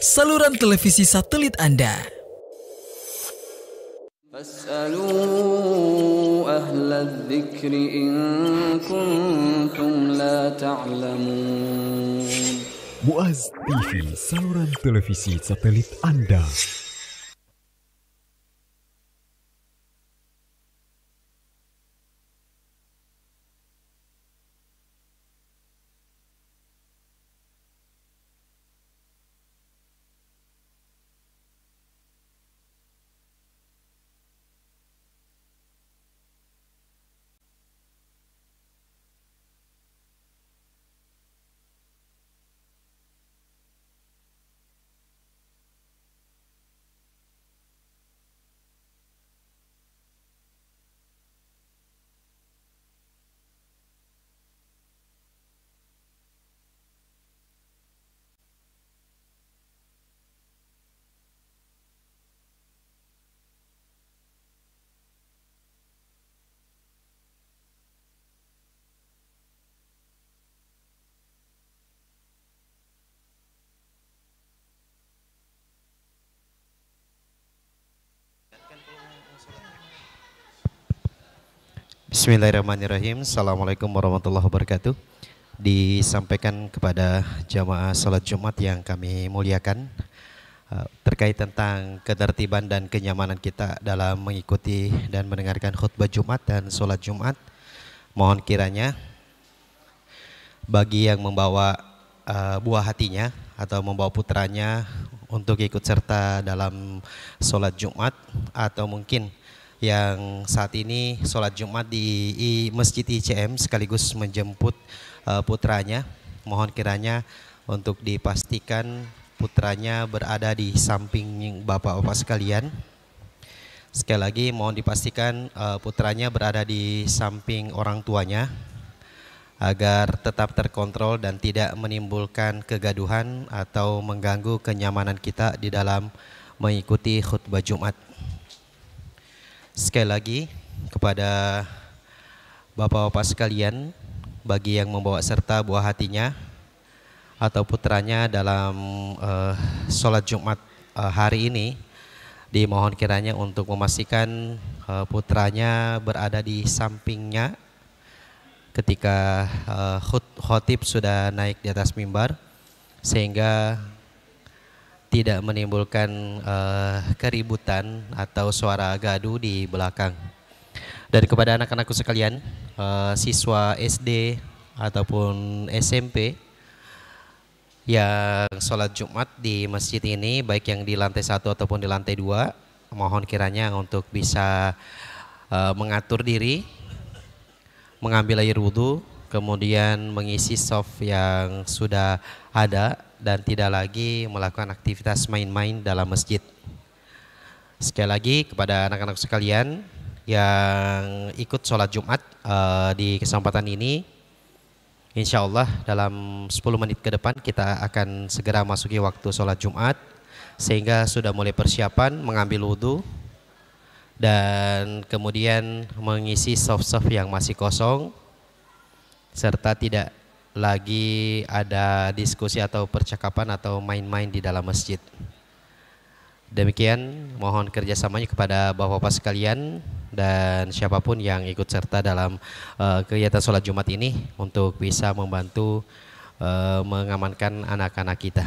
saluran televisi satelit Anda. Muaz TV, saluran televisi satelit Anda. Bismillahirrahmanirrahim. Assalamualaikum warahmatullahi wabarakatuh. Disampaikan kepada jamaah salat Jumat yang kami muliakan eh, terkait tentang ketertiban dan kenyamanan kita dalam mengikuti dan mendengarkan khutbah Jumat dan salat Jumat. Mohon kiranya bagi yang membawa eh, buah hatinya atau membawa putranya untuk ikut serta dalam sholat Jumat atau mungkin yang saat ini sholat Jumat di Masjid ICM sekaligus menjemput e, putranya. Mohon kiranya untuk dipastikan putranya berada di samping bapak-bapak sekalian. Sekali lagi mohon dipastikan e, putranya berada di samping orang tuanya agar tetap terkontrol dan tidak menimbulkan kegaduhan atau mengganggu kenyamanan kita di dalam mengikuti khutbah Jumat sekali lagi kepada Bapak-bapak sekalian bagi yang membawa serta buah hatinya atau putranya dalam uh, sholat Jumat uh, hari ini dimohon kiranya untuk memastikan uh, putranya berada di sampingnya ketika uh, khotib sudah naik di atas mimbar sehingga tidak menimbulkan uh, keributan atau suara gaduh di belakang. Dan kepada anak-anakku sekalian, uh, siswa SD ataupun SMP yang sholat Jumat di masjid ini, baik yang di lantai satu ataupun di lantai dua, mohon kiranya untuk bisa uh, mengatur diri, mengambil air wudhu, kemudian mengisi soft yang sudah ada dan tidak lagi melakukan aktivitas main-main dalam masjid. Sekali lagi kepada anak-anak sekalian yang ikut sholat Jumat uh, di kesempatan ini, insya Allah dalam 10 menit ke depan kita akan segera masuki waktu sholat Jumat, sehingga sudah mulai persiapan mengambil wudhu, dan kemudian mengisi soft-soft yang masih kosong serta tidak lagi ada diskusi atau percakapan atau main-main di dalam masjid. Demikian mohon kerjasamanya kepada bapak-bapak sekalian dan siapapun yang ikut serta dalam uh, kegiatan sholat Jumat ini untuk bisa membantu uh, mengamankan anak-anak kita.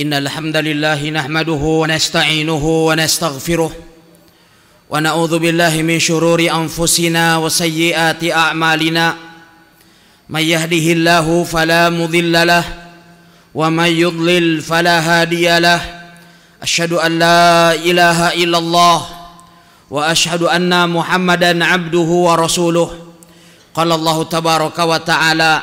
إن الحمد لله نحمده ونستعينه ونستغفره ونعوذ بالله من شرور أنفسنا وسيئات أعمالنا من يهده الله فلا مضل له ومن يضلل فلا هادي له أشهد أن لا إله إلا الله وأشهد أن محمدا عبده ورسوله قال الله تبارك وتعالى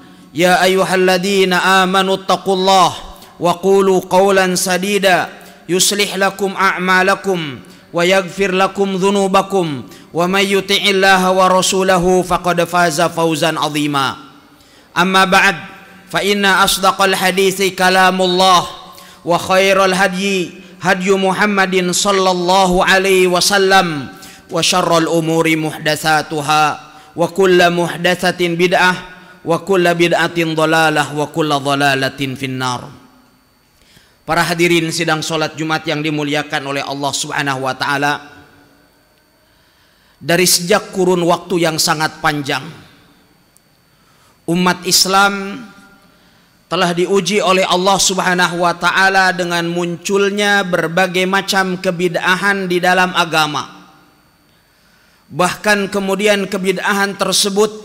يا ايها الذين امنوا اتقوا الله وقولوا قولا سديدا يصلح لكم اعمالكم ويغفر لكم ذنوبكم ومن يطع الله ورسوله فقد فاز فوزا عظيما اما بعد فان اصدق الحديث كلام الله وخير الهدي هدي محمد صلى الله عليه وسلم وشر الامور محدثاتها وكل محدثه بدعه wa kulla bid'atin dhalalah wa kulla dhalalatin finnar. Para hadirin sidang salat Jumat yang dimuliakan oleh Allah Subhanahu wa taala. Dari sejak kurun waktu yang sangat panjang umat Islam telah diuji oleh Allah Subhanahu wa taala dengan munculnya berbagai macam kebid'ahan di dalam agama. Bahkan kemudian kebid'ahan tersebut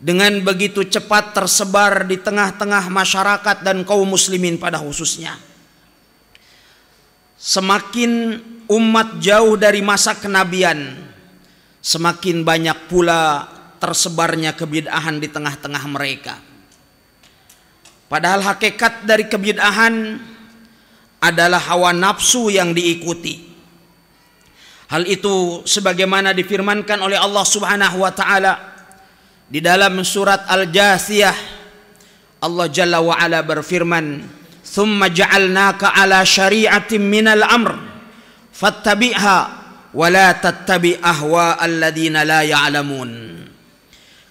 dengan begitu cepat tersebar di tengah-tengah masyarakat dan kaum muslimin pada khususnya. Semakin umat jauh dari masa kenabian, semakin banyak pula tersebarnya kebid'ahan di tengah-tengah mereka. Padahal hakikat dari kebid'ahan adalah hawa nafsu yang diikuti. Hal itu sebagaimana difirmankan oleh Allah Subhanahu wa taala di dalam surat Al-Jasiyah Allah Jalla wa Ala berfirman thumma ja'alnaka ala syari'atin minal amr fattabi'ha wa la tattabi ahwa alladziina la ya'lamun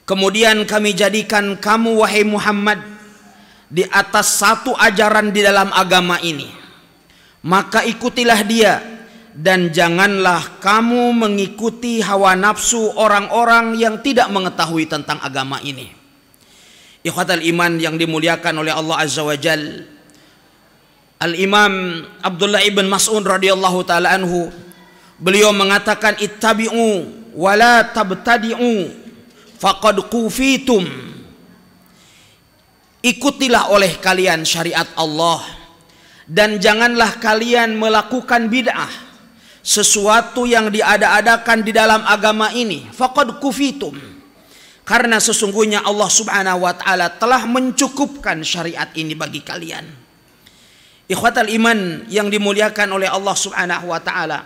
Kemudian kami jadikan kamu wahai Muhammad di atas satu ajaran di dalam agama ini maka ikutilah dia dan janganlah kamu mengikuti hawa nafsu orang-orang yang tidak mengetahui tentang agama ini. Ikhwatal iman yang dimuliakan oleh Allah Azza wa Jal. Al-Imam Abdullah ibn Mas'ud radhiyallahu taala anhu beliau mengatakan ittabi'u wala tabtadi'u faqad kufitum ikutilah oleh kalian syariat Allah dan janganlah kalian melakukan bid'ah sesuatu yang diada-adakan di dalam agama ini faqad kufitum karena sesungguhnya Allah Subhanahu wa taala telah mencukupkan syariat ini bagi kalian ikhwatal iman yang dimuliakan oleh Allah Subhanahu wa taala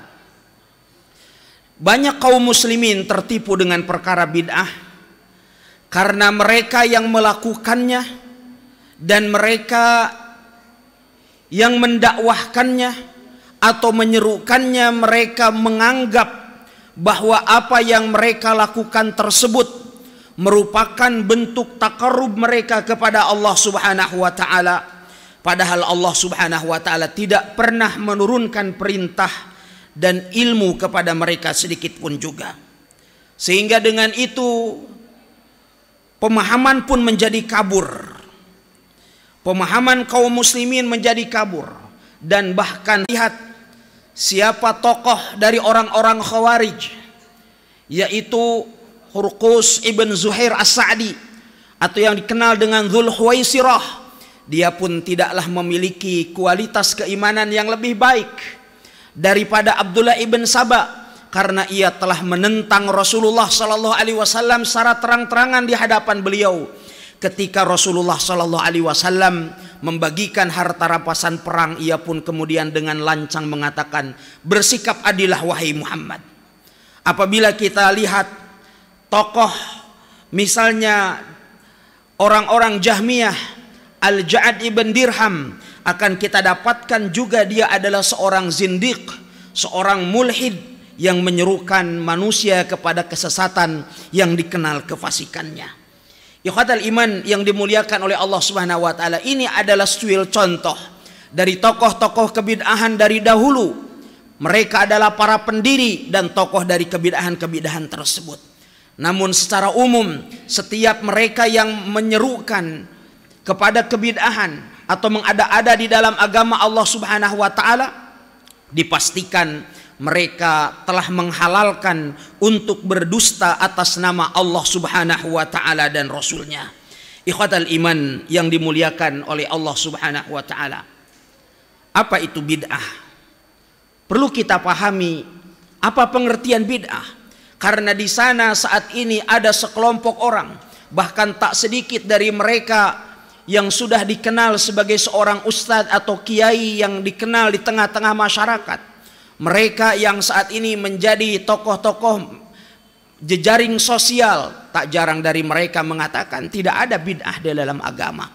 banyak kaum muslimin tertipu dengan perkara bid'ah karena mereka yang melakukannya dan mereka yang mendakwahkannya atau menyerukannya mereka menganggap bahwa apa yang mereka lakukan tersebut merupakan bentuk takarub mereka kepada Allah Subhanahu wa taala padahal Allah Subhanahu wa taala tidak pernah menurunkan perintah dan ilmu kepada mereka sedikit pun juga sehingga dengan itu pemahaman pun menjadi kabur pemahaman kaum muslimin menjadi kabur dan bahkan lihat siapa tokoh dari orang-orang Khawarij yaitu Hurqus ibn Zuhair As-Sa'di atau yang dikenal dengan Dhul Huwaisirah dia pun tidaklah memiliki kualitas keimanan yang lebih baik daripada Abdullah ibn Sabah, karena ia telah menentang Rasulullah sallallahu alaihi wasallam secara terang-terangan di hadapan beliau ketika Rasulullah Shallallahu Alaihi Wasallam membagikan harta rampasan perang, ia pun kemudian dengan lancang mengatakan, bersikap adilah wahai Muhammad. Apabila kita lihat tokoh misalnya orang-orang Jahmiyah, Al-Ja'ad ibn Dirham, akan kita dapatkan juga dia adalah seorang zindik, seorang mulhid yang menyerukan manusia kepada kesesatan yang dikenal kefasikannya. Ikhwatal iman yang dimuliakan oleh Allah Subhanahu wa taala ini adalah suil contoh dari tokoh-tokoh kebid'ahan dari dahulu. Mereka adalah para pendiri dan tokoh dari kebid'ahan-kebid'ahan tersebut. Namun secara umum setiap mereka yang menyerukan kepada kebid'ahan atau mengada-ada di dalam agama Allah Subhanahu wa taala dipastikan mereka telah menghalalkan untuk berdusta atas nama Allah Subhanahu wa taala dan rasulnya. Ikhwatal iman yang dimuliakan oleh Allah Subhanahu wa taala. Apa itu bid'ah? Perlu kita pahami apa pengertian bid'ah? Karena di sana saat ini ada sekelompok orang, bahkan tak sedikit dari mereka yang sudah dikenal sebagai seorang ustadz atau kiai yang dikenal di tengah-tengah masyarakat mereka yang saat ini menjadi tokoh-tokoh jejaring sosial, tak jarang dari mereka mengatakan tidak ada bid'ah di dalam agama.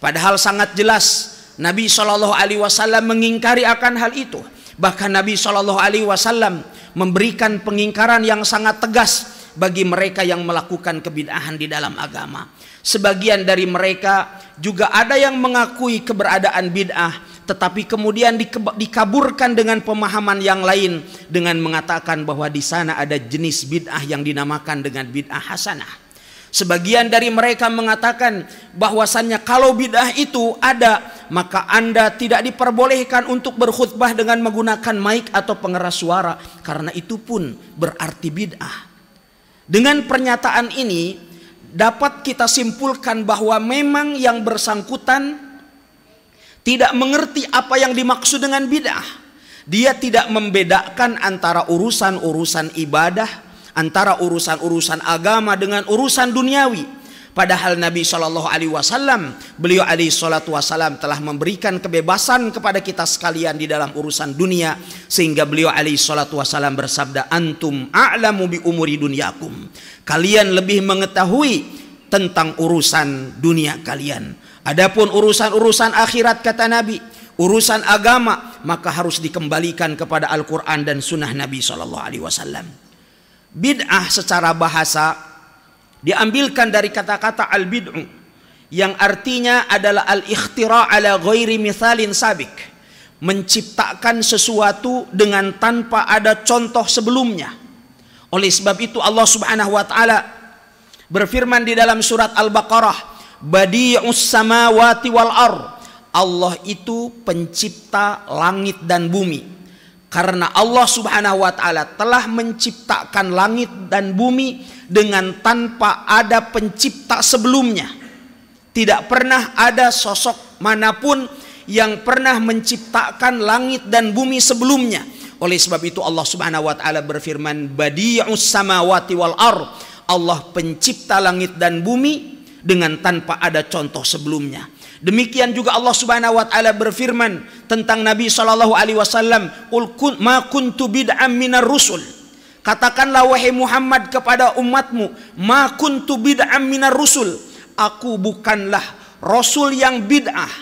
Padahal sangat jelas Nabi Shallallahu Alaihi Wasallam mengingkari akan hal itu. Bahkan Nabi Shallallahu Alaihi Wasallam memberikan pengingkaran yang sangat tegas bagi mereka yang melakukan kebid'ahan di dalam agama. Sebagian dari mereka juga ada yang mengakui keberadaan bid'ah, tetapi kemudian dikaburkan dengan pemahaman yang lain dengan mengatakan bahwa di sana ada jenis bid'ah yang dinamakan dengan bid'ah hasanah. Sebagian dari mereka mengatakan bahwasannya kalau bid'ah itu ada maka Anda tidak diperbolehkan untuk berkhutbah dengan menggunakan mic atau pengeras suara karena itu pun berarti bid'ah. Dengan pernyataan ini dapat kita simpulkan bahwa memang yang bersangkutan tidak mengerti apa yang dimaksud dengan bidah. Dia tidak membedakan antara urusan-urusan ibadah, antara urusan-urusan agama dengan urusan duniawi. Padahal Nabi Shallallahu Alaihi Wasallam, beliau Alaihi Shallallahu Wasallam telah memberikan kebebasan kepada kita sekalian di dalam urusan dunia, sehingga beliau Alaihi Shallallahu Wasallam bersabda, antum a'lamu bi umuri dunyakum. Kalian lebih mengetahui tentang urusan dunia kalian. Adapun urusan-urusan akhirat kata Nabi, urusan agama maka harus dikembalikan kepada Al-Qur'an dan sunnah Nabi Shallallahu alaihi wasallam. Bid'ah secara bahasa diambilkan dari kata-kata al-bid'u yang artinya adalah al-ikhtira ala ghairi mithalin sabik, menciptakan sesuatu dengan tanpa ada contoh sebelumnya. Oleh sebab itu Allah Subhanahu wa taala berfirman di dalam surat Al-Baqarah badi'us samawati wal ar. Allah itu pencipta langit dan bumi. Karena Allah Subhanahu wa taala telah menciptakan langit dan bumi dengan tanpa ada pencipta sebelumnya. Tidak pernah ada sosok manapun yang pernah menciptakan langit dan bumi sebelumnya. Oleh sebab itu Allah Subhanahu wa taala berfirman, "Badi'us samawati wal ar." Allah pencipta langit dan bumi dengan tanpa ada contoh sebelumnya. Demikian juga Allah Subhanahu wa taala berfirman tentang Nabi sallallahu alaihi wasallam, kun ma kuntu bid'am minar rusul." Katakanlah wahai Muhammad kepada umatmu, "Ma kuntu bid'am minar rusul." Aku bukanlah rasul yang bid'ah.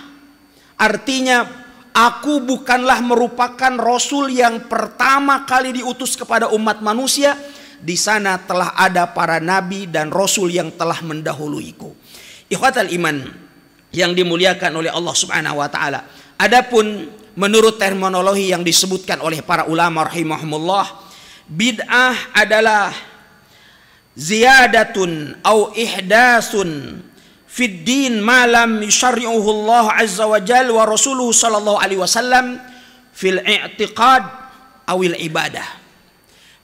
Artinya Aku bukanlah merupakan rasul yang pertama kali diutus kepada umat manusia, di sana telah ada para nabi dan rasul yang telah mendahuluiku. Ikhwatal iman yang dimuliakan oleh Allah Subhanahu wa taala. Adapun menurut terminologi yang disebutkan oleh para ulama rahimahumullah, bid'ah adalah ziyadatun au ihdasun fid din ma lam Allah azza wa jalla wa rasuluhu sallallahu alaihi wasallam fil i'tiqad awil ibadah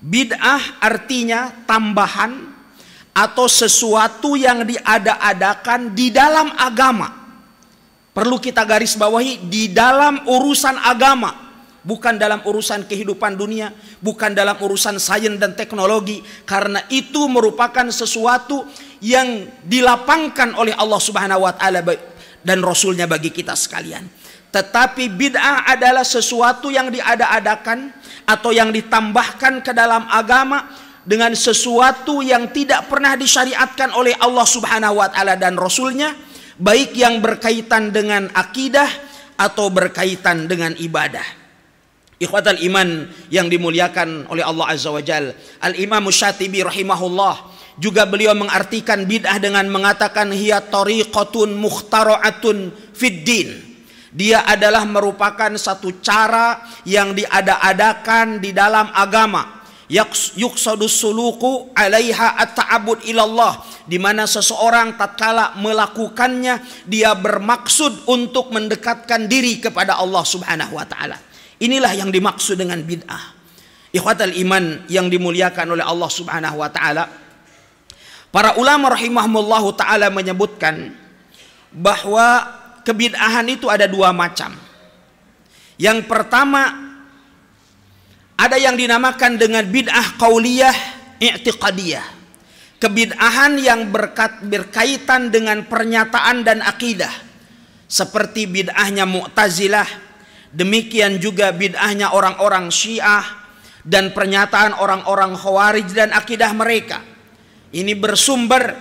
Bid'ah artinya tambahan atau sesuatu yang diada-adakan di dalam agama. Perlu kita garis bawahi di dalam urusan agama, bukan dalam urusan kehidupan dunia, bukan dalam urusan sains dan teknologi, karena itu merupakan sesuatu yang dilapangkan oleh Allah Subhanahu wa taala dan rasulnya bagi kita sekalian. Tetapi bid'ah adalah sesuatu yang diada-adakan atau yang ditambahkan ke dalam agama dengan sesuatu yang tidak pernah disyariatkan oleh Allah Subhanahu wa taala dan rasulnya baik yang berkaitan dengan akidah atau berkaitan dengan ibadah. Ikhwatal iman yang dimuliakan oleh Allah Azza wa Jal. Al-Imam Syatibi rahimahullah juga beliau mengartikan bid'ah dengan mengatakan hiya tariqatun mukhtara'atun fid din dia adalah merupakan satu cara yang diada-adakan di dalam agama. Yuksadus suluku alaiha at-ta'abud ilallah. Di mana seseorang tatkala melakukannya, dia bermaksud untuk mendekatkan diri kepada Allah subhanahu wa ta'ala. Inilah yang dimaksud dengan bid'ah. Ikhwatal iman yang dimuliakan oleh Allah subhanahu wa ta'ala. Para ulama rahimahumullahu ta'ala menyebutkan bahwa kebid'ahan itu ada dua macam. Yang pertama ada yang dinamakan dengan bid'ah kauliyah i'tiqadiyah. Kebid'ahan yang berkat, berkaitan dengan pernyataan dan akidah. Seperti bid'ahnya Mu'tazilah, demikian juga bid'ahnya orang-orang Syiah dan pernyataan orang-orang Khawarij dan akidah mereka. Ini bersumber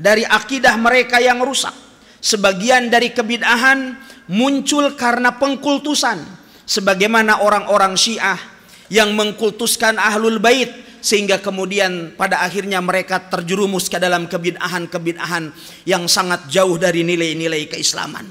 dari akidah mereka yang rusak Sebagian dari kebid'ahan muncul karena pengkultusan. Sebagaimana orang-orang syiah yang mengkultuskan ahlul bait sehingga kemudian pada akhirnya mereka terjerumus ke dalam kebid'ahan-kebid'ahan yang sangat jauh dari nilai-nilai keislaman.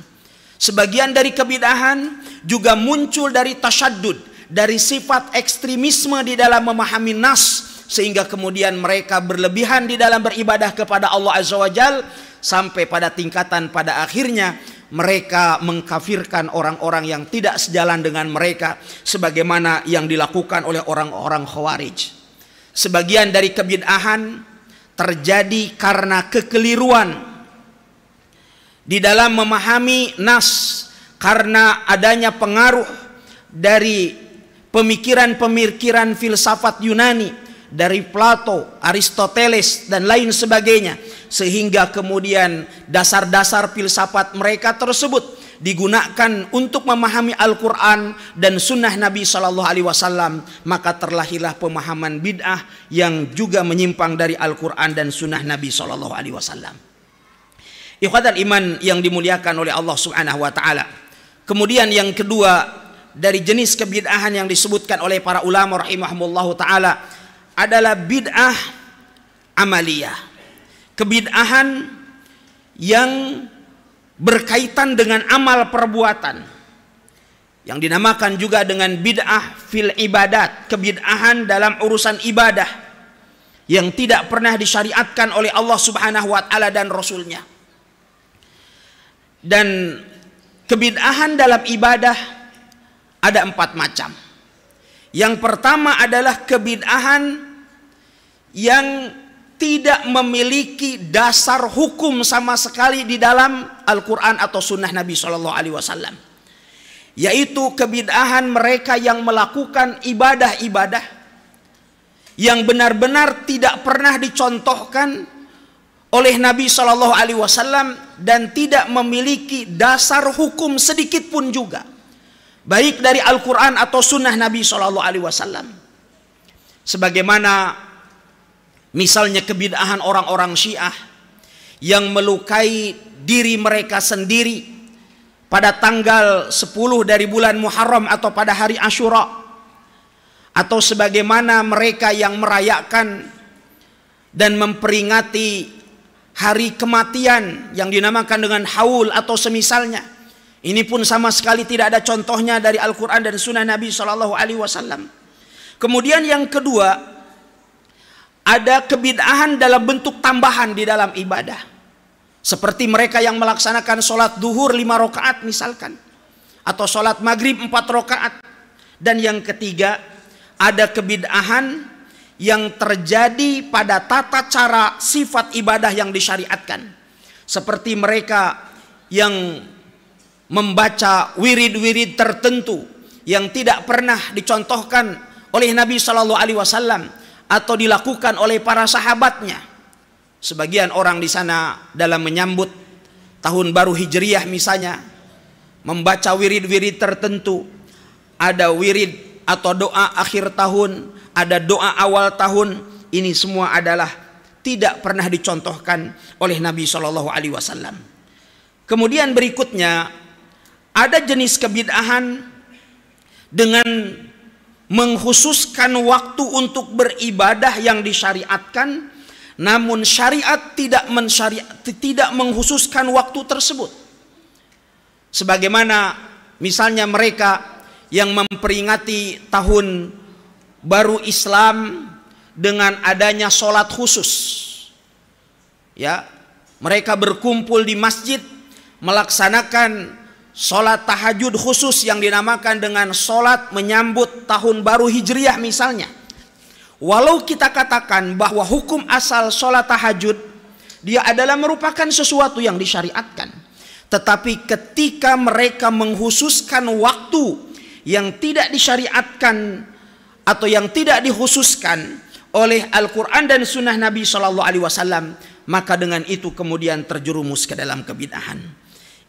Sebagian dari kebid'ahan juga muncul dari tasyadud, dari sifat ekstremisme di dalam memahami nas sehingga kemudian mereka berlebihan di dalam beribadah kepada Allah Azza wa Jal sampai pada tingkatan pada akhirnya mereka mengkafirkan orang-orang yang tidak sejalan dengan mereka sebagaimana yang dilakukan oleh orang-orang Khawarij. Sebagian dari kebid'ahan terjadi karena kekeliruan di dalam memahami nas karena adanya pengaruh dari pemikiran-pemikiran filsafat Yunani dari Plato, Aristoteles dan lain sebagainya sehingga kemudian dasar-dasar filsafat mereka tersebut digunakan untuk memahami Al-Quran dan Sunnah Nabi Shallallahu Alaihi Wasallam maka terlahirlah pemahaman bid'ah yang juga menyimpang dari Al-Quran dan Sunnah Nabi Shallallahu Alaihi Wasallam. Ikhwatul iman yang dimuliakan oleh Allah Subhanahu Wa Taala. Kemudian yang kedua dari jenis kebid'ahan yang disebutkan oleh para ulama rahimahumullahu taala adalah bid'ah amaliyah. Kebid'ahan yang berkaitan dengan amal perbuatan. Yang dinamakan juga dengan bid'ah fil ibadat, kebid'ahan dalam urusan ibadah yang tidak pernah disyariatkan oleh Allah Subhanahu wa taala dan rasulnya. Dan kebid'ahan dalam ibadah ada empat macam. Yang pertama adalah kebid'ahan yang tidak memiliki dasar hukum sama sekali di dalam Al-Quran atau Sunnah Nabi Shallallahu Alaihi Wasallam, yaitu kebid'ahan mereka yang melakukan ibadah-ibadah yang benar-benar tidak pernah dicontohkan oleh Nabi Shallallahu Alaihi Wasallam dan tidak memiliki dasar hukum sedikit pun juga baik dari Al-Quran atau Sunnah Nabi Shallallahu Alaihi Wasallam. Sebagaimana misalnya kebidahan orang-orang Syiah yang melukai diri mereka sendiri pada tanggal 10 dari bulan Muharram atau pada hari Ashura atau sebagaimana mereka yang merayakan dan memperingati hari kematian yang dinamakan dengan haul atau semisalnya ini pun sama sekali tidak ada contohnya dari Al-Quran dan Sunnah Nabi Shallallahu Alaihi Wasallam. Kemudian yang kedua, ada kebidahan dalam bentuk tambahan di dalam ibadah. Seperti mereka yang melaksanakan sholat duhur lima rakaat misalkan. Atau sholat maghrib empat rakaat. Dan yang ketiga, ada kebidahan yang terjadi pada tata cara sifat ibadah yang disyariatkan. Seperti mereka yang membaca wirid-wirid tertentu yang tidak pernah dicontohkan oleh Nabi Shallallahu Alaihi Wasallam atau dilakukan oleh para sahabatnya. Sebagian orang di sana dalam menyambut tahun baru Hijriah misalnya membaca wirid-wirid tertentu. Ada wirid atau doa akhir tahun, ada doa awal tahun. Ini semua adalah tidak pernah dicontohkan oleh Nabi Shallallahu Alaihi Wasallam. Kemudian berikutnya ada jenis kebidahan dengan mengkhususkan waktu untuk beribadah yang disyariatkan namun syariat tidak mensyariat tidak mengkhususkan waktu tersebut sebagaimana misalnya mereka yang memperingati tahun baru Islam dengan adanya sholat khusus ya mereka berkumpul di masjid melaksanakan sholat tahajud khusus yang dinamakan dengan sholat menyambut tahun baru hijriah misalnya. Walau kita katakan bahwa hukum asal sholat tahajud, dia adalah merupakan sesuatu yang disyariatkan. Tetapi ketika mereka menghususkan waktu yang tidak disyariatkan atau yang tidak dihususkan oleh Al-Quran dan Sunnah Nabi Shallallahu Alaihi Wasallam, maka dengan itu kemudian terjerumus ke dalam kebidahan.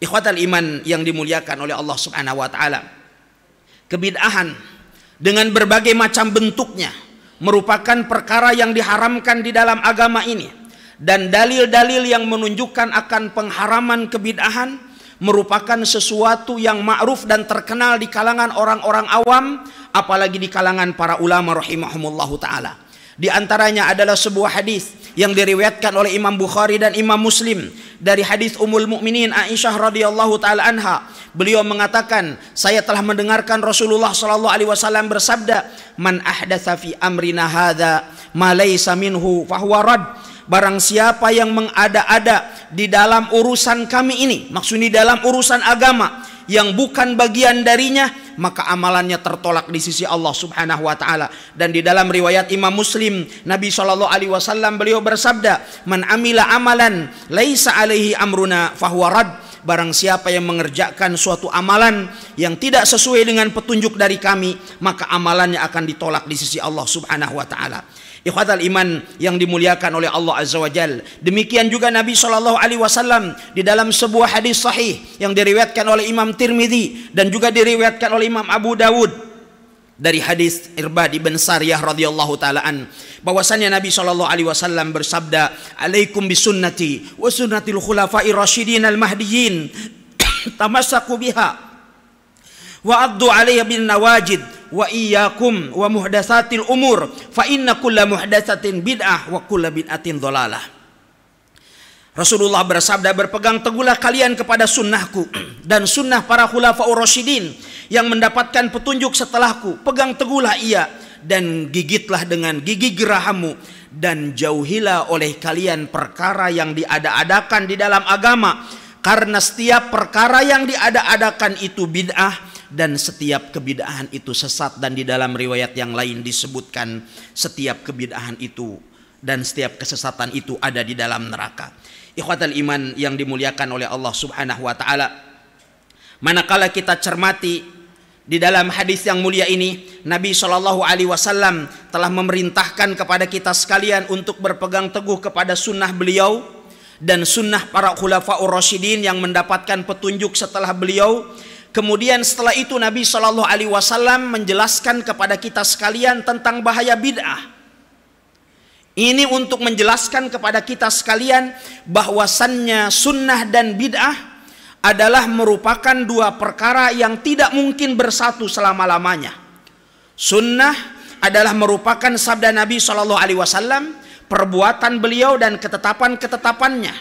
Ikhwatal iman yang dimuliakan oleh Allah Subhanahu wa taala. Kebid'ahan dengan berbagai macam bentuknya merupakan perkara yang diharamkan di dalam agama ini dan dalil-dalil yang menunjukkan akan pengharaman kebid'ahan merupakan sesuatu yang ma'ruf dan terkenal di kalangan orang-orang awam apalagi di kalangan para ulama rahimahumullahu taala. Di antaranya adalah sebuah hadis yang diriwayatkan oleh Imam Bukhari dan Imam Muslim dari hadis Ummul Mukminin Aisyah radhiyallahu taala anha. Beliau mengatakan, "Saya telah mendengarkan Rasulullah sallallahu alaihi wasallam bersabda, "Man ahdatsa fi amrina hadza ma laysa minhu fahuwa rad." Barang siapa yang mengada-ada di dalam urusan kami ini, maksudnya dalam urusan agama, yang bukan bagian darinya maka amalannya tertolak di sisi Allah Subhanahu wa taala dan di dalam riwayat Imam Muslim Nabi Shallallahu alaihi wasallam beliau bersabda man amila amalan laisa alaihi amruna fahuwa rad barang siapa yang mengerjakan suatu amalan yang tidak sesuai dengan petunjuk dari kami maka amalannya akan ditolak di sisi Allah Subhanahu wa taala Ikhwatal iman yang dimuliakan oleh Allah Azza wa Jal. Demikian juga Nabi Shallallahu Alaihi Wasallam di dalam sebuah hadis sahih yang diriwayatkan oleh Imam Tirmidzi dan juga diriwayatkan oleh Imam Abu Dawud dari hadis Irbad ibn Sariyah radhiyallahu taalaan bahwasanya Nabi Shallallahu alaihi wasallam bersabda alaikum bisunnati wa sunnatil khulafa'ir rasyidin al mahdiyyin tamassaku biha wa addu 'alaiha bin nawajid wa iyyakum wa muhdatsatil umur fa inna kulla muhdatsatin bid'ah wa bid'atin dhalalah Rasulullah bersabda berpegang teguhlah kalian kepada sunnahku dan sunnah para khulafaur rasyidin yang mendapatkan petunjuk setelahku pegang teguhlah ia dan gigitlah dengan gigi gerahamu dan jauhilah oleh kalian perkara yang diada-adakan di dalam agama karena setiap perkara yang diada-adakan itu bid'ah dan setiap kebidahan itu sesat dan di dalam riwayat yang lain disebutkan setiap kebidahan itu dan setiap kesesatan itu ada di dalam neraka. Ikhwatal iman yang dimuliakan oleh Allah Subhanahu wa taala. Manakala kita cermati di dalam hadis yang mulia ini, Nabi Shallallahu Alaihi Wasallam telah memerintahkan kepada kita sekalian untuk berpegang teguh kepada sunnah beliau dan sunnah para khulafaur rasyidin yang mendapatkan petunjuk setelah beliau Kemudian setelah itu Nabi Shallallahu Alaihi Wasallam menjelaskan kepada kita sekalian tentang bahaya bid'ah. Ini untuk menjelaskan kepada kita sekalian bahwasannya sunnah dan bid'ah adalah merupakan dua perkara yang tidak mungkin bersatu selama-lamanya. Sunnah adalah merupakan sabda Nabi Shallallahu Alaihi Wasallam, perbuatan beliau dan ketetapan ketetapannya.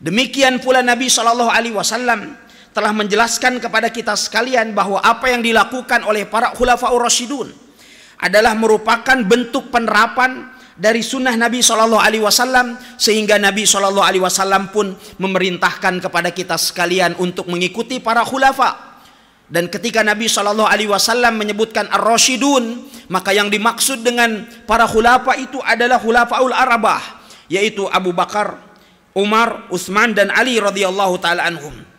Demikian pula Nabi Shallallahu Alaihi Wasallam telah menjelaskan kepada kita sekalian bahwa apa yang dilakukan oleh para khulafaur rasyidun adalah merupakan bentuk penerapan dari sunnah Nabi Shallallahu Alaihi Wasallam sehingga Nabi Shallallahu Alaihi Wasallam pun memerintahkan kepada kita sekalian untuk mengikuti para khulafa dan ketika Nabi Shallallahu Alaihi Wasallam menyebutkan ar-rasyidun maka yang dimaksud dengan para khulafa itu adalah khulafaul arabah yaitu Abu Bakar, Umar, Utsman dan Ali radhiyallahu taala anhum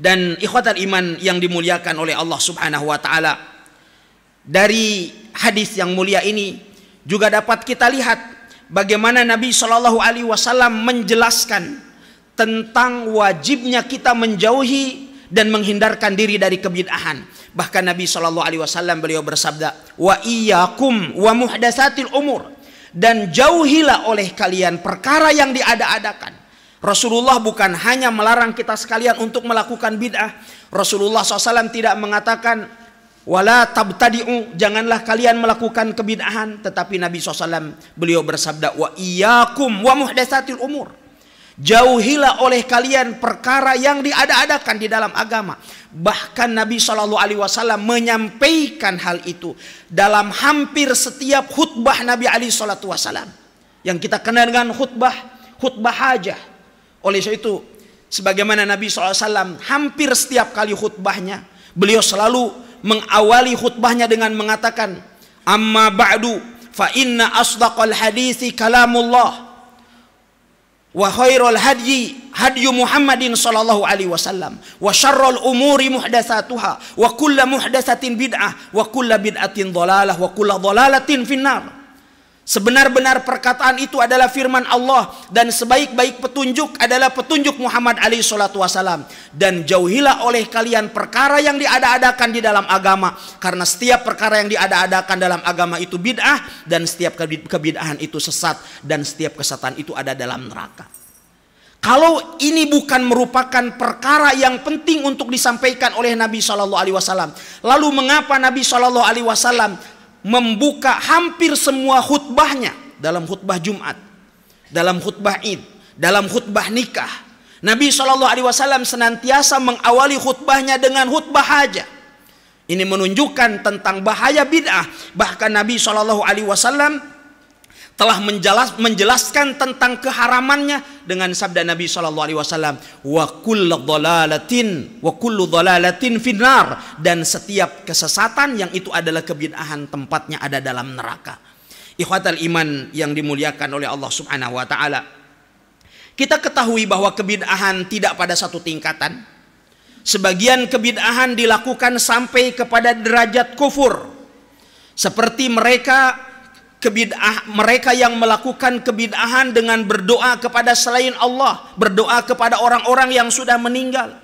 dan ikhwatan iman yang dimuliakan oleh Allah Subhanahu wa taala. Dari hadis yang mulia ini juga dapat kita lihat bagaimana Nabi Shallallahu alaihi wasallam menjelaskan tentang wajibnya kita menjauhi dan menghindarkan diri dari kebid'ahan. Bahkan Nabi Shallallahu alaihi wasallam beliau bersabda, "Wa iyyakum wa muhdatsatil umur." Dan jauhilah oleh kalian perkara yang diada-adakan Rasulullah bukan hanya melarang kita sekalian untuk melakukan bid'ah. Rasulullah SAW tidak mengatakan wala tabtadi'u janganlah kalian melakukan kebid'ahan tetapi Nabi SAW beliau bersabda wa iyyakum wa muhdatsatil umur jauhilah oleh kalian perkara yang diada-adakan di dalam agama bahkan Nabi Shallallahu Alaihi Wasallam menyampaikan hal itu dalam hampir setiap khutbah Nabi Ali Shallallahu Wasallam yang kita kenal dengan khutbah khutbah hajah oleh sebab itu, sebagaimana Nabi SAW hampir setiap kali khutbahnya, beliau selalu mengawali khutbahnya dengan mengatakan, Amma ba'du fa inna asdaqal hadithi kalamullah wa khairul hadyi hadyu Muhammadin sallallahu alaihi wasallam wa syarrul umuri muhdatsatuha wa kullu muhdatsatin bid'ah wa kullu bid'atin dhalalah wa kullu dhalalatin finnar Sebenar-benar perkataan itu adalah firman Allah dan sebaik-baik petunjuk adalah petunjuk Muhammad alaihi salatu Dan jauhilah oleh kalian perkara yang diada-adakan di dalam agama karena setiap perkara yang diada-adakan dalam agama itu bid'ah dan setiap kebid'ahan itu sesat dan setiap kesatan itu ada dalam neraka. Kalau ini bukan merupakan perkara yang penting untuk disampaikan oleh Nabi Shallallahu Alaihi Wasallam, lalu mengapa Nabi Shallallahu Alaihi Wasallam membuka hampir semua khutbahnya dalam khutbah Jumat, dalam khutbah Id, dalam khutbah nikah. Nabi Shallallahu Alaihi Wasallam senantiasa mengawali khutbahnya dengan khutbah haja. Ini menunjukkan tentang bahaya bid'ah. Bahkan Nabi Shallallahu Alaihi Wasallam telah menjelas, menjelaskan tentang keharamannya dengan sabda Nabi Shallallahu Alaihi Wasallam wa kullu dhalalatin wa kullu dhalalatin finnar dan setiap kesesatan yang itu adalah kebid'ahan tempatnya ada dalam neraka ikhwatal iman yang dimuliakan oleh Allah Subhanahu wa taala kita ketahui bahwa kebid'ahan tidak pada satu tingkatan sebagian kebid'ahan dilakukan sampai kepada derajat kufur seperti mereka kebidah mereka yang melakukan kebidahan dengan berdoa kepada selain Allah, berdoa kepada orang-orang yang sudah meninggal.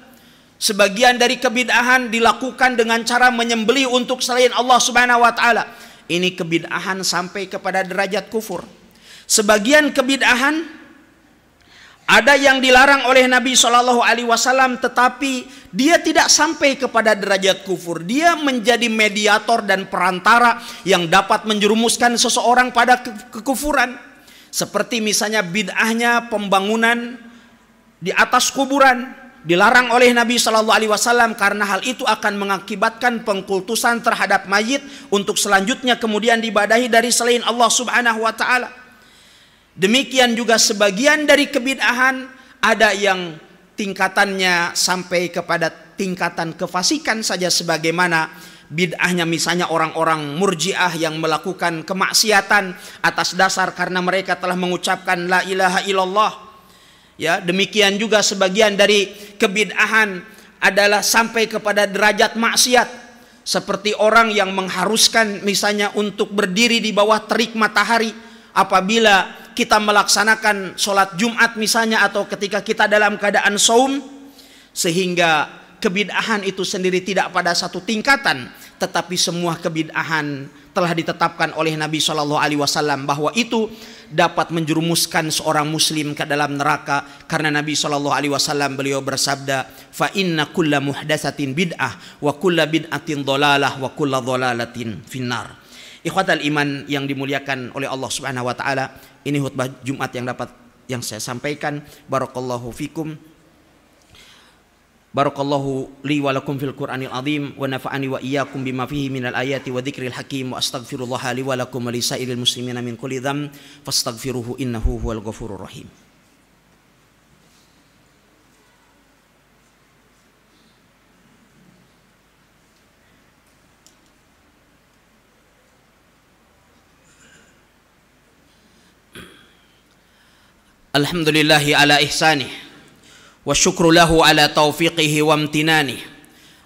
Sebagian dari kebidahan dilakukan dengan cara menyembelih untuk selain Allah Subhanahu wa taala. Ini kebidahan sampai kepada derajat kufur. Sebagian kebidahan ada yang dilarang oleh Nabi Shallallahu Alaihi Wasallam, tetapi dia tidak sampai kepada derajat kufur. Dia menjadi mediator dan perantara yang dapat menjerumuskan seseorang pada ke kekufuran, seperti misalnya bid'ahnya pembangunan di atas kuburan dilarang oleh Nabi Shallallahu Alaihi Wasallam karena hal itu akan mengakibatkan pengkultusan terhadap mayit untuk selanjutnya kemudian dibadahi dari selain Allah Subhanahu Wa Taala. Demikian juga sebagian dari kebidahan ada yang tingkatannya sampai kepada tingkatan kefasikan saja sebagaimana bid'ahnya misalnya orang-orang murjiah yang melakukan kemaksiatan atas dasar karena mereka telah mengucapkan la ilaha illallah ya demikian juga sebagian dari kebid'ahan adalah sampai kepada derajat maksiat seperti orang yang mengharuskan misalnya untuk berdiri di bawah terik matahari apabila kita melaksanakan sholat Jumat misalnya atau ketika kita dalam keadaan saum sehingga kebid'ahan itu sendiri tidak pada satu tingkatan tetapi semua kebid'ahan telah ditetapkan oleh Nabi Shallallahu Alaihi Wasallam bahwa itu dapat menjerumuskan seorang Muslim ke dalam neraka karena Nabi Shallallahu Alaihi Wasallam beliau bersabda fa inna kulla muhdasatin bid'ah wa kulla bid'atin dolalah wa kulla dolalatin finnar Ikhwatal iman yang dimuliakan oleh Allah Subhanahu wa taala, ini khutbah Jumat yang dapat yang saya sampaikan. Barakallahu fikum. Barakallahu li wa lakum fil Qur'anil azim wa nafa'ani wa iyyakum bima fihi minal ayati wa dzikril hakim wa astaghfirullah li wa lakum wa li muslimina min kulli dzam fastaghfiruhu innahu huwal ghafurur rahim. Alhamdulillahi ala ihsanih wa syukru lahu ala taufiqihi wa amtinanih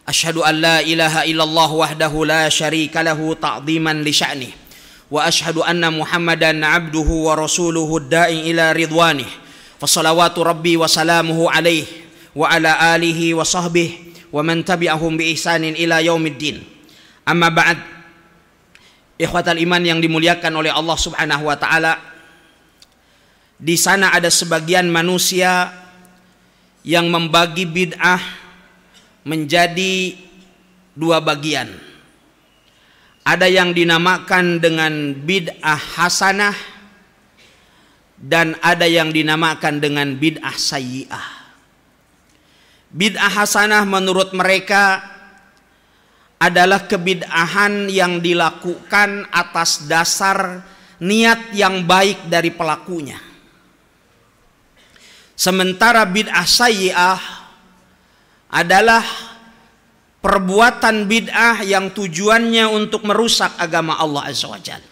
Ashhadu an la ilaha illallah wahdahu la syarika lahu ta'ziman li sya'nih wa ashhadu anna Muhammadan abduhu wa rasuluhu da'i ila ridwanih fasalawatu rabbi wa salamuhu alaih wa ala alihi wa sahbihi wa man tabi'ahum bi ihsanin ila yaumiddin amma ba'd ikhwatal iman yang dimuliakan oleh Allah Subhanahu wa taala di sana ada sebagian manusia yang membagi bid'ah menjadi dua bagian. Ada yang dinamakan dengan bid'ah hasanah dan ada yang dinamakan dengan bid'ah sayyi'ah. Bid'ah hasanah menurut mereka adalah kebid'ahan yang dilakukan atas dasar niat yang baik dari pelakunya Sementara bid'ah sayyi'ah adalah perbuatan bid'ah yang tujuannya untuk merusak agama Allah Azza wa Jal.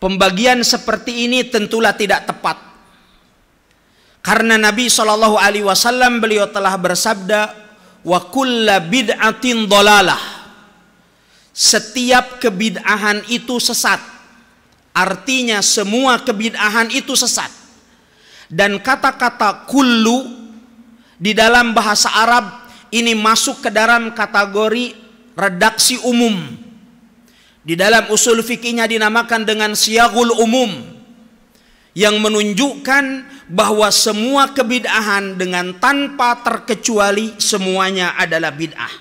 Pembagian seperti ini tentulah tidak tepat. Karena Nabi Shallallahu alaihi wasallam beliau telah bersabda wa kullu bid'atin dolalah. Setiap kebid'ahan itu sesat. Artinya semua kebid'ahan itu sesat dan kata-kata kullu di dalam bahasa Arab ini masuk ke dalam kategori redaksi umum. Di dalam usul fikihnya dinamakan dengan siagul umum yang menunjukkan bahwa semua kebid'ahan dengan tanpa terkecuali semuanya adalah bid'ah.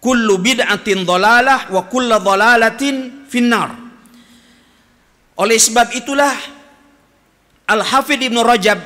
Kullu bid'atin dolalah wa kullu dolalatin finnar. Oleh sebab itulah Al-Hafidh Ibnu Rajab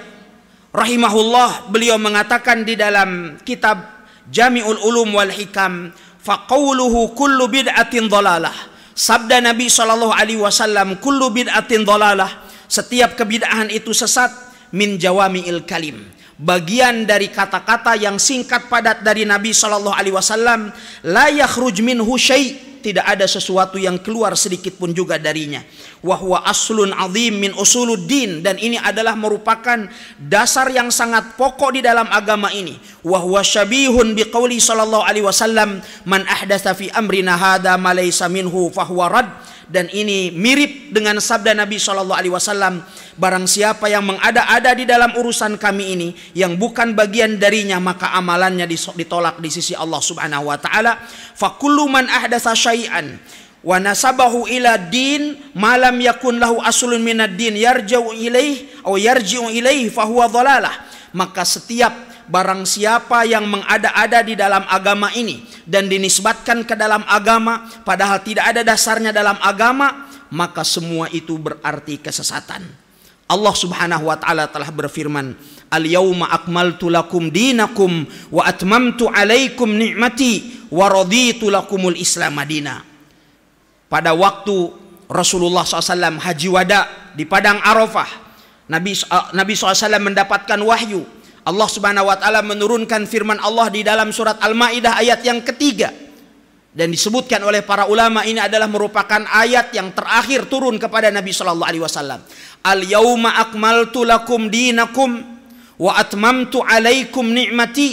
rahimahullah beliau mengatakan di dalam kitab Jami'ul Ulum wal Hikam faqauluhu kullu bid'atin dhalalah sabda Nabi sallallahu alaihi wasallam kullu bid'atin dhalalah setiap kebid'ahan itu sesat min jawami'il kalim bagian dari kata-kata yang singkat padat dari Nabi Shallallahu Alaihi Wasallam la yakhruj minhu syai tidak ada sesuatu yang keluar sedikit pun juga darinya wahwa aslun azim min usuluddin dan ini adalah merupakan dasar yang sangat pokok di dalam agama ini wahwa syabihun biqauli sallallahu alaihi wasallam man ahdatsa fi amrina hadza ma laysa minhu fahuwa rad dan ini mirip dengan sabda Nabi Shallallahu Alaihi Wasallam barang siapa yang mengada-ada di dalam urusan kami ini yang bukan bagian darinya maka amalannya ditolak di sisi Allah Subhanahu wa taala fakullu man ahdatsa syai'an wa nasabahu ila din malam yakun lahu aslun minad din yarja'u ilaih atau yarji'u ilaih huwa dhalalah maka setiap barang siapa yang mengada-ada di dalam agama ini dan dinisbatkan ke dalam agama padahal tidak ada dasarnya dalam agama maka semua itu berarti kesesatan Allah Subhanahu wa taala telah berfirman al yauma akmaltu lakum dinakum wa atmamtu alaikum ni'mati wa raditu lakumul islam madina pada waktu Rasulullah SAW haji wada di padang Arafah Nabi eh, Nabi SAW mendapatkan wahyu Allah Subhanahu wa taala menurunkan firman Allah di dalam surat Al-Maidah ayat yang ketiga dan disebutkan oleh para ulama ini adalah merupakan ayat yang terakhir turun kepada Nabi Shallallahu alaihi wasallam. Al yauma akmaltu lakum dinakum wa atmamtu alaikum ni'mati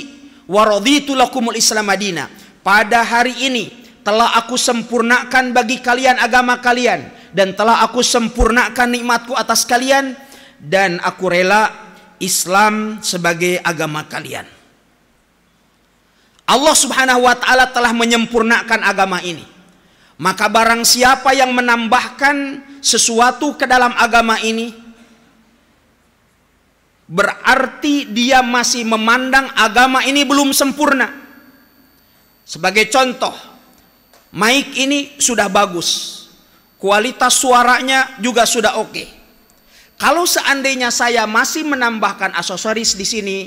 wa raditu lakumul Islam madina. Pada hari ini telah aku sempurnakan bagi kalian agama kalian dan telah aku sempurnakan nikmatku atas kalian dan aku rela Islam sebagai agama kalian. Allah Subhanahu wa taala telah menyempurnakan agama ini. Maka barang siapa yang menambahkan sesuatu ke dalam agama ini, berarti dia masih memandang agama ini belum sempurna. Sebagai contoh, mic ini sudah bagus. Kualitas suaranya juga sudah oke. Okay. Kalau seandainya saya masih menambahkan aksesoris di sini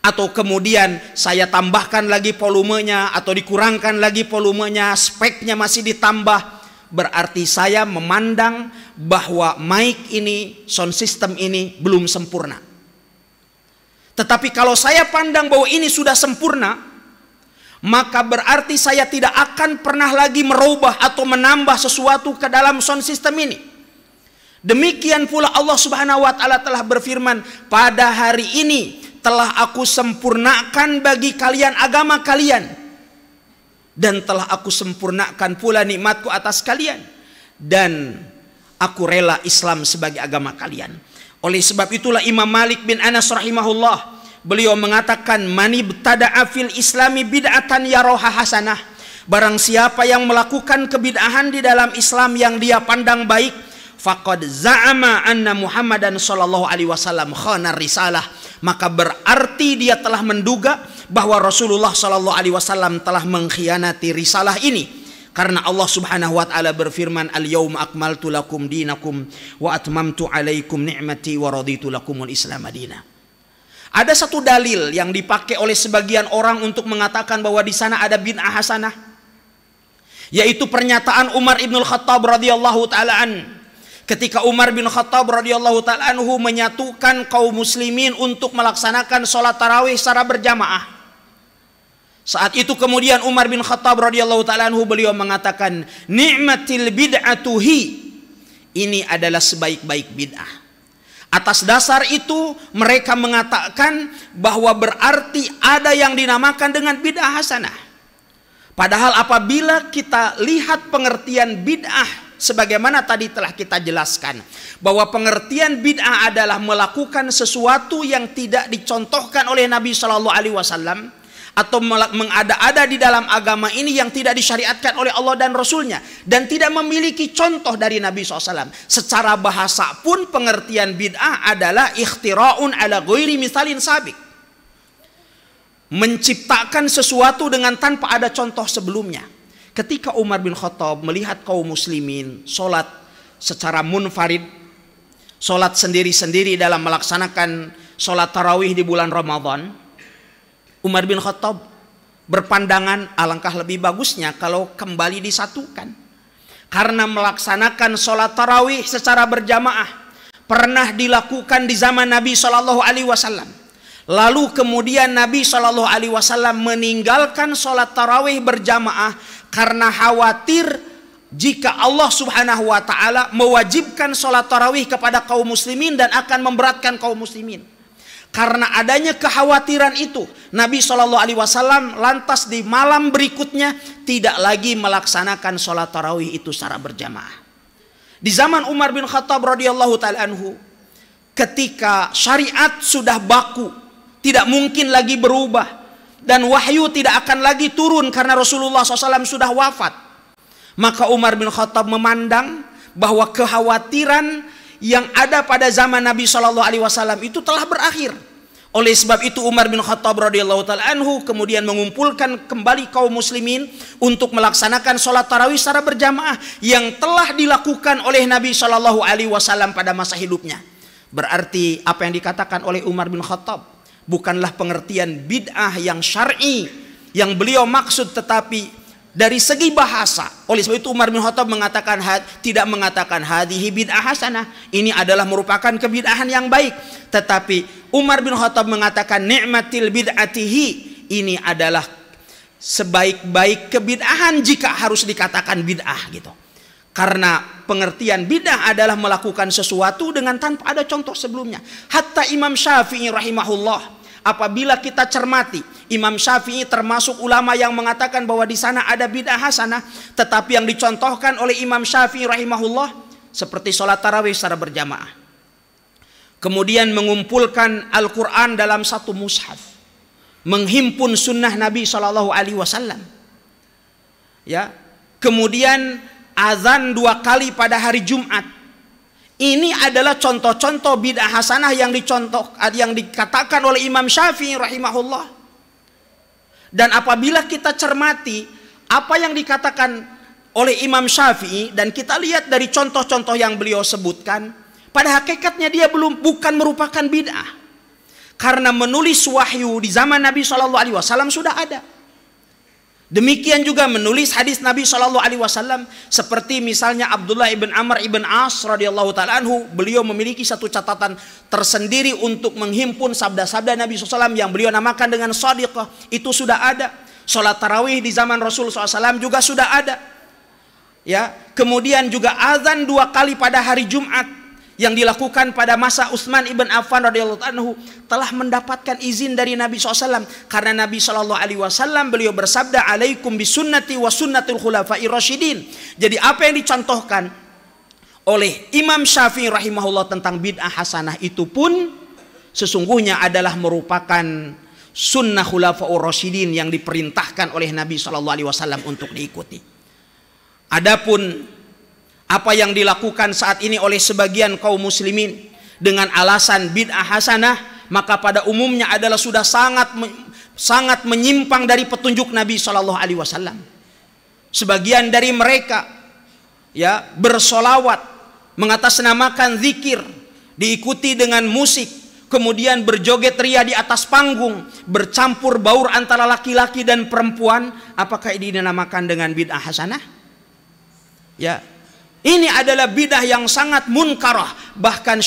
atau kemudian saya tambahkan lagi volumenya atau dikurangkan lagi volumenya, speknya masih ditambah, berarti saya memandang bahwa mic ini, sound system ini belum sempurna. Tetapi kalau saya pandang bahwa ini sudah sempurna, maka berarti saya tidak akan pernah lagi merubah atau menambah sesuatu ke dalam sound system ini. Demikian pula Allah Subhanahu wa taala telah berfirman, "Pada hari ini telah aku sempurnakan bagi kalian agama kalian dan telah aku sempurnakan pula nikmatku atas kalian dan aku rela Islam sebagai agama kalian." Oleh sebab itulah Imam Malik bin Anas rahimahullah beliau mengatakan mani betada afil islami bid'atan roha hasanah. Barang siapa yang melakukan kebid'ahan di dalam Islam yang dia pandang baik, faqad za'ama anna Muhammadan sallallahu alaihi wasallam khana risalah. Maka berarti dia telah menduga bahwa Rasulullah sallallahu alaihi wasallam telah mengkhianati risalah ini. Karena Allah Subhanahu wa taala berfirman, "Al-yauma akmaltu lakum dinakum wa atmamtu alaikum ni'mati wa raditu lakumul Islam madina." Ada satu dalil yang dipakai oleh sebagian orang untuk mengatakan bahwa di sana ada bin hasanah, yaitu pernyataan Umar al Khattab radhiyallahu taalaan ketika Umar bin Khattab radhiyallahu taala menyatukan kaum muslimin untuk melaksanakan sholat tarawih secara berjamaah saat itu kemudian Umar bin Khattab radhiyallahu taala anhu beliau mengatakan, "Ni'matil bid'atuhi." Ini adalah sebaik-baik bid'ah. Atas dasar itu mereka mengatakan bahwa berarti ada yang dinamakan dengan bid'ah hasanah. Padahal apabila kita lihat pengertian bid'ah sebagaimana tadi telah kita jelaskan bahwa pengertian bid'ah adalah melakukan sesuatu yang tidak dicontohkan oleh Nabi Shallallahu alaihi wasallam atau mengada-ada di dalam agama ini yang tidak disyariatkan oleh Allah dan Rasulnya dan tidak memiliki contoh dari Nabi SAW. Secara bahasa pun pengertian bid'ah adalah ikhtira'un ala ghairi misalin sabik. Menciptakan sesuatu dengan tanpa ada contoh sebelumnya. Ketika Umar bin Khattab melihat kaum muslimin sholat secara munfarid, sholat sendiri-sendiri dalam melaksanakan sholat tarawih di bulan Ramadan, Umar bin Khattab berpandangan alangkah lebih bagusnya kalau kembali disatukan. Karena melaksanakan sholat tarawih secara berjamaah pernah dilakukan di zaman Nabi Shallallahu Alaihi Wasallam. Lalu kemudian Nabi Shallallahu Alaihi Wasallam meninggalkan sholat tarawih berjamaah karena khawatir jika Allah Subhanahu Wa Taala mewajibkan sholat tarawih kepada kaum muslimin dan akan memberatkan kaum muslimin. Karena adanya kekhawatiran itu, Nabi Shallallahu Alaihi Wasallam lantas di malam berikutnya tidak lagi melaksanakan sholat tarawih itu secara berjamaah. Di zaman Umar bin Khattab radhiyallahu taalaanhu, ketika syariat sudah baku, tidak mungkin lagi berubah dan wahyu tidak akan lagi turun karena Rasulullah SAW sudah wafat. Maka Umar bin Khattab memandang bahwa kekhawatiran yang ada pada zaman Nabi Shallallahu Alaihi Wasallam itu telah berakhir. Oleh sebab itu Umar bin Khattab radhiyallahu taala kemudian mengumpulkan kembali kaum muslimin untuk melaksanakan sholat tarawih secara berjamaah yang telah dilakukan oleh Nabi Shallallahu alaihi wasallam pada masa hidupnya. Berarti apa yang dikatakan oleh Umar bin Khattab bukanlah pengertian bid'ah yang syar'i yang beliau maksud tetapi dari segi bahasa. Oleh sebab itu Umar bin Khattab mengatakan tidak mengatakan hadhihi bid'ah hasanah. Ini adalah merupakan kebid'ahan yang baik. Tetapi Umar bin Khattab mengatakan ni'matil bid'atihi ini adalah sebaik-baik kebid'ahan jika harus dikatakan bid'ah gitu. Karena pengertian bid'ah adalah melakukan sesuatu dengan tanpa ada contoh sebelumnya. Hatta Imam Syafi'i rahimahullah apabila kita cermati Imam Syafi'i termasuk ulama yang mengatakan bahwa di sana ada bid'ah hasanah tetapi yang dicontohkan oleh Imam Syafi'i rahimahullah seperti sholat tarawih secara berjamaah kemudian mengumpulkan Al-Quran dalam satu mushaf menghimpun sunnah Nabi Shallallahu Alaihi Wasallam ya kemudian azan dua kali pada hari Jumat ini adalah contoh-contoh bid'ah hasanah yang dicontoh ah, yang dikatakan oleh Imam Syafi'i rahimahullah. Dan apabila kita cermati apa yang dikatakan oleh Imam Syafi'i dan kita lihat dari contoh-contoh yang beliau sebutkan, pada hakikatnya dia belum bukan merupakan bid'ah. Karena menulis wahyu di zaman Nabi Shallallahu alaihi wasallam sudah ada. Demikian juga menulis hadis Nabi Shallallahu Alaihi Wasallam seperti misalnya Abdullah ibn Amr ibn As radhiyallahu taalaanhu beliau memiliki satu catatan tersendiri untuk menghimpun sabda-sabda Nabi SAW yang beliau namakan dengan sadiqah itu sudah ada sholat tarawih di zaman Rasul SAW juga sudah ada ya kemudian juga azan dua kali pada hari Jumat yang dilakukan pada masa Utsman ibn Affan radhiyallahu anhu telah mendapatkan izin dari Nabi SAW karena Nabi Shallallahu alaihi wasallam beliau bersabda alaikum bisunnati wa sunnatul khulafai rasyidin. Jadi apa yang dicontohkan oleh Imam Syafi'i rahimahullah tentang bid'ah hasanah itu pun sesungguhnya adalah merupakan sunnah khulafaur rasyidin yang diperintahkan oleh Nabi Shallallahu alaihi wasallam untuk diikuti. Adapun apa yang dilakukan saat ini oleh sebagian kaum muslimin dengan alasan bid'ah hasanah, maka pada umumnya adalah sudah sangat sangat menyimpang dari petunjuk Nabi Shallallahu alaihi wasallam. Sebagian dari mereka ya bersolawat mengatasnamakan zikir diikuti dengan musik kemudian berjoget ria di atas panggung bercampur baur antara laki-laki dan perempuan apakah ini dinamakan dengan bid'ah hasanah ya ini adalah bidah yang sangat munkarah. Bahkan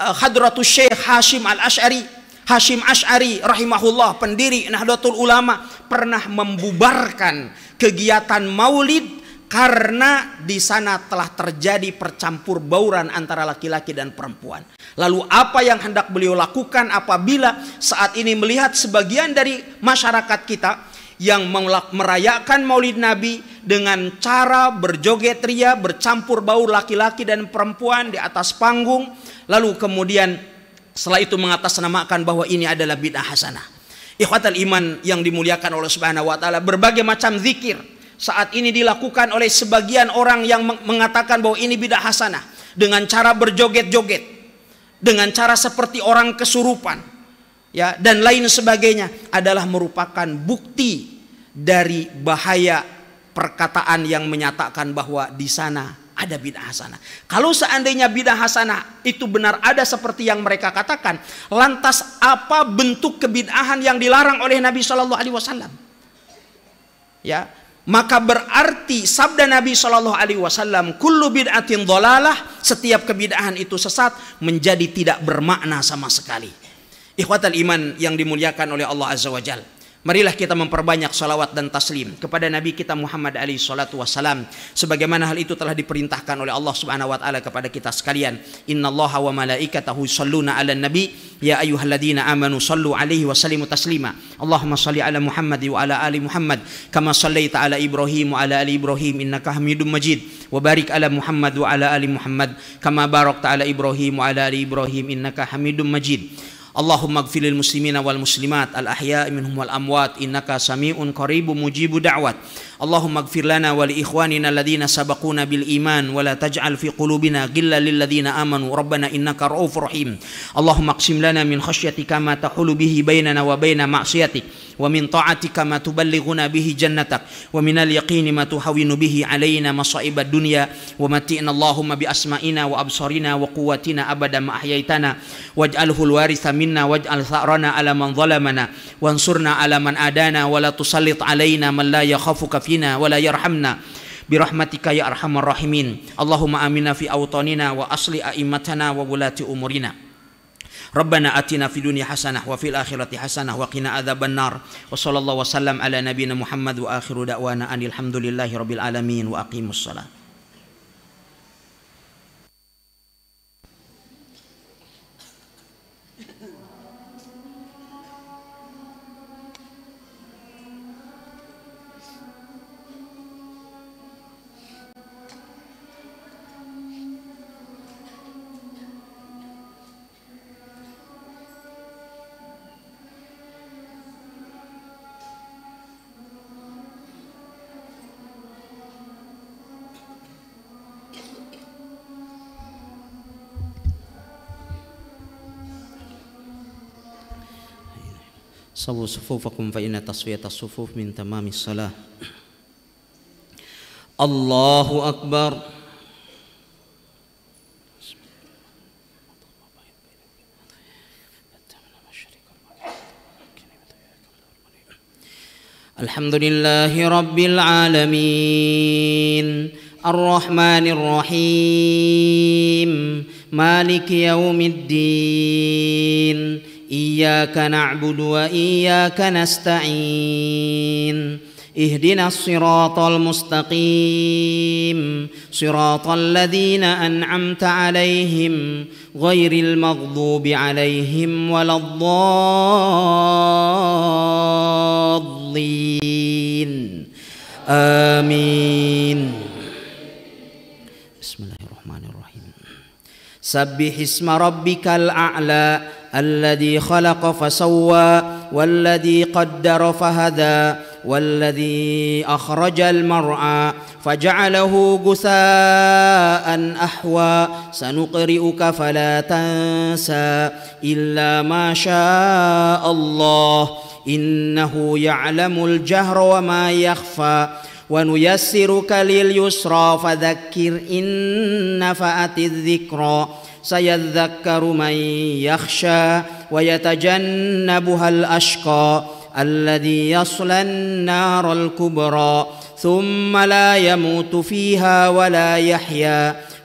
eh, Hadratus Syekh Hashim Al-Ash'ari Hashim Ash'ari rahimahullah pendiri Nahdlatul Ulama pernah membubarkan kegiatan maulid karena di sana telah terjadi percampur bauran antara laki-laki dan perempuan. Lalu apa yang hendak beliau lakukan apabila saat ini melihat sebagian dari masyarakat kita yang merayakan maulid Nabi dengan cara berjoget ria, bercampur baur laki-laki dan perempuan di atas panggung. Lalu kemudian setelah itu mengatasnamakan bahwa ini adalah bid'ah hasanah. Ikhwatal iman yang dimuliakan oleh subhanahu wa ta'ala. Berbagai macam zikir saat ini dilakukan oleh sebagian orang yang mengatakan bahwa ini bid'ah hasanah. Dengan cara berjoget-joget. Dengan cara seperti orang kesurupan ya dan lain sebagainya adalah merupakan bukti dari bahaya perkataan yang menyatakan bahwa di sana ada bidah hasanah. Kalau seandainya bidah hasanah itu benar ada seperti yang mereka katakan, lantas apa bentuk kebidahan yang dilarang oleh Nabi Shallallahu Alaihi Wasallam? Ya, maka berarti sabda Nabi Shallallahu Alaihi Wasallam, kullu bid'atin dolalah, setiap kebidahan itu sesat menjadi tidak bermakna sama sekali. Ikhwatal iman yang dimuliakan oleh Allah Azza wa Jalla. Marilah kita memperbanyak salawat dan taslim kepada Nabi kita Muhammad alaihi salatu wasalam sebagaimana hal itu telah diperintahkan oleh Allah Subhanahu wa taala kepada kita sekalian. Inna Allah wa malaikatahu shalluna Ala nabi ya Ayuhaladina amanu sallu 'alaihi wa sallimu taslima. Allahumma Salli 'ala Muhammad wa 'ala ali Muhammad kama shallaita 'ala Ibrahim wa 'ala ali Ibrahim innaka Hamidum Majid. Wa barik 'ala Muhammad wa 'ala ali Muhammad kama barakta 'ala Ibrahim wa 'ala ali Ibrahim innaka Hamidum Majid. اللهم اغفر للمسلمين والمسلمات الأحياء منهم والأموات إنك سميع قريب مجيب دعوات اللهم اغفر لنا ولإخواننا الذين سبقونا بالإيمان ولا تجعل في قلوبنا غلا للذين آمنوا ربنا إنك رؤوف رحيم اللهم اقسم لنا من خشيتك ما تحول به بيننا وبين معصيتك ومن طاعتك ما تبلغنا به جنتك ومن اليقين ما تهون به علينا مصائب الدنيا ومتئنا اللهم بأسمائنا وأبصارنا وقواتنا أبدا ما أحييتنا واجعله الوارث منا واجعل ثأرنا على من ظلمنا وانصرنا على من آدانا ولا تسلط علينا من لا يخافك فينا ولا يرحمنا برحمتك يا أرحم الراحمين اللهم آمنا في أوطاننا وأصل أئمتنا وولاة أمورنا ربنا آتنا في الدنيا حسنة وفي الآخرة حسنة وقنا عذاب النار وصلى الله وسلم على نبينا محمد وآخر دعوانا أن الحمد لله رب العالمين وأقيموا الصلاة صفوا صفوفكم فإن تصفية الصفوف من تمام الصلاة الله أكبر الحمد لله رب العالمين الرحمن الرحيم مالك يوم الدين إياك نعبد وإياك نستعين اهدنا الصراط المستقيم صراط الذين أنعمت عليهم غير المغضوب عليهم ولا الضالين آمين بسم الله الرحمن الرحيم سبح اسم ربك الأعلى الذي خلق فسوى والذي قدر فهدى والذي اخرج المرعى فجعله غثاء احوى سنقرئك فلا تنسى الا ما شاء الله انه يعلم الجهر وما يخفى ونيسرك لليسرى فذكر ان نفعت الذكرى سيذكر من يخشى ويتجنبها الاشقى الذي يصلى النار الكبرى ثم لا يموت فيها ولا يحيا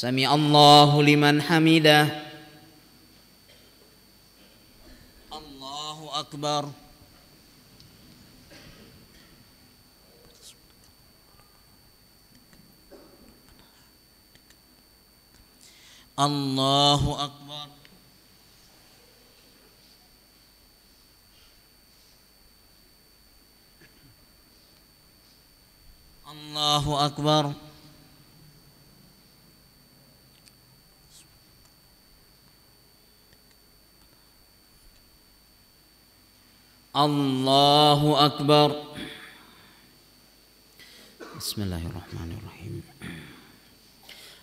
Sami Allahu liman hamidah Allahu akbar Allahu akbar Allahu akbar الله أكبر بسم الله الرحمن الرحيم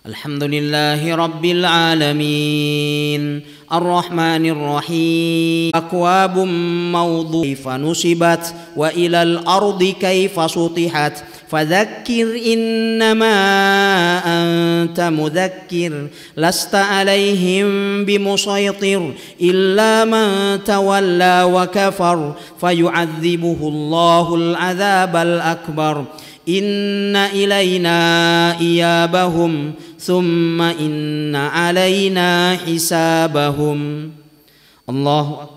الحمد لله رب العالمين الرحمن الرحيم أكواب موضوع كيف نصبت وإلى الأرض كيف سطحت فذكر انما انت مذكر لست عليهم بمسيطر الا من تولى وكفر فيعذبه الله العذاب الاكبر ان الينا ايابهم ثم ان علينا حسابهم الله أكبر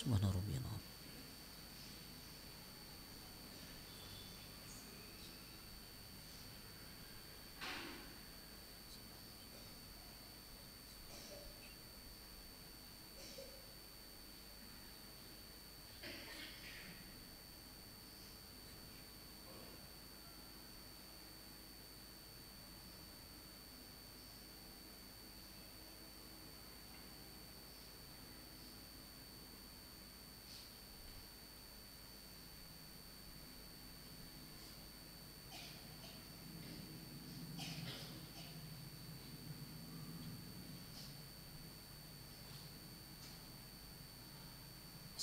subhanallah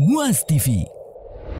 Muas TV